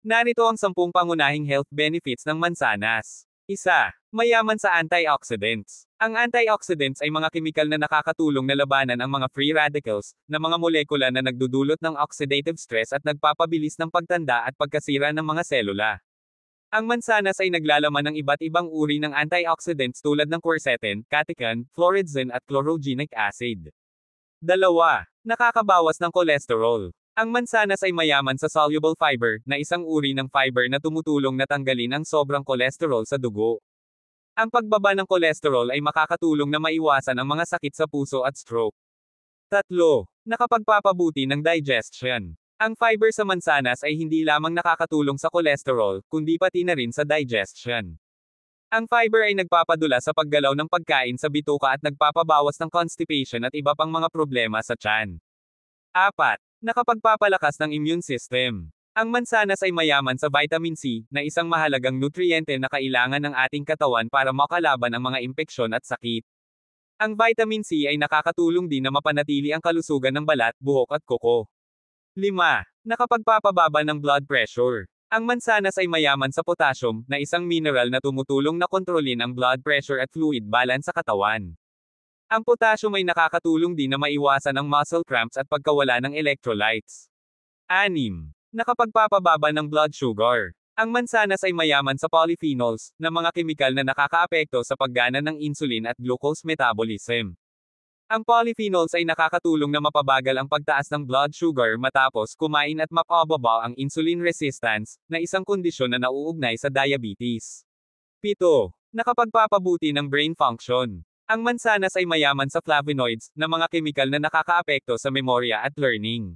Narito ang 10 pangunahing health benefits ng mansanas. Isa, mayaman sa antioxidants. Ang antioxidants ay mga kemikal na nakakatulong na labanan ang mga free radicals, na mga molekula na nagdudulot ng oxidative stress at nagpapabilis ng pagtanda at pagkasira ng mga selula. Ang mansanas ay naglalaman ng iba't ibang uri ng antioxidants tulad ng quercetin, catechin, fluoridsin at chlorogenic acid. Dalawa, nakakabawas ng kolesterol. Ang mansanas ay mayaman sa soluble fiber, na isang uri ng fiber na tumutulong na tanggalin ang sobrang kolesterol sa dugo. Ang pagbaba ng kolesterol ay makakatulong na maiwasan ang mga sakit sa puso at stroke. Tatlo, nakapagpapabuti ng digestion. Ang fiber sa mansanas ay hindi lamang nakakatulong sa kolesterol, kundi pati na rin sa digestion. Ang fiber ay nagpapadula sa paggalaw ng pagkain sa bituka at nagpapabawas ng constipation at iba pang mga problema sa tiyan. Apat, nakapagpapalakas ng immune system. Ang mansanas ay mayaman sa vitamin C, na isang mahalagang nutriyente na kailangan ng ating katawan para makalaban ang mga impeksyon at sakit. Ang vitamin C ay nakakatulong din na mapanatili ang kalusugan ng balat, buhok at kuko. 5. Nakapagpapababa ng blood pressure. Ang mansanas ay mayaman sa potassium, na isang mineral na tumutulong na kontrolin ang blood pressure at fluid balance sa katawan. Ang potassium ay nakakatulong din na maiwasan ang muscle cramps at pagkawala ng electrolytes. 6. Nakapagpapababa ng blood sugar. Ang mansanas ay mayaman sa polyphenols, na mga kemikal na nakakaapekto sa paggana ng insulin at glucose metabolism. Ang polyphenols ay nakakatulong na mapabagal ang pagtaas ng blood sugar matapos kumain at mapababa ang insulin resistance, na isang kondisyon na nauugnay sa diabetes. 7. Nakapagpapabuti ng brain function. Ang mansanas ay mayaman sa flavonoids, na mga kemikal na nakakaapekto sa memorya at learning.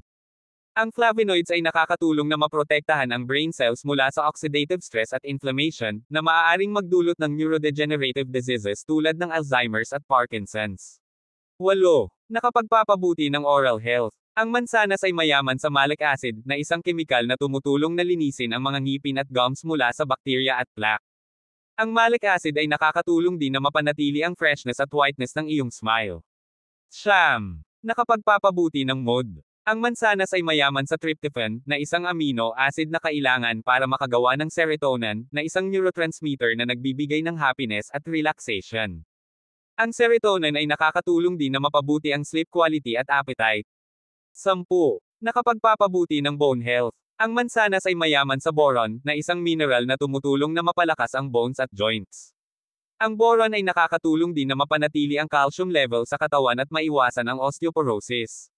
Ang flavonoids ay nakakatulong na maprotektahan ang brain cells mula sa oxidative stress at inflammation, na maaaring magdulot ng neurodegenerative diseases tulad ng Alzheimer's at Parkinson's. 8. Nakapagpapabuti ng oral health. Ang mansanas ay mayaman sa malic acid, na isang kemikal na tumutulong na linisin ang mga ngipin at gums mula sa bakterya at plaque. Ang malic acid ay nakakatulong din na mapanatili ang freshness at whiteness ng iyong smile. Siyam. Nakapagpapabuti ng mood. Ang mansanas ay mayaman sa tryptophan, na isang amino acid na kailangan para makagawa ng serotonin, na isang neurotransmitter na nagbibigay ng happiness at relaxation. Ang serotonin ay nakakatulong din na mapabuti ang sleep quality at appetite. 10. Nakapagpapabuti ng bone health. Ang mansanas ay mayaman sa boron, na isang mineral na tumutulong na mapalakas ang bones at joints. Ang boron ay nakakatulong din na mapanatili ang calcium level sa katawan at maiwasan ang osteoporosis.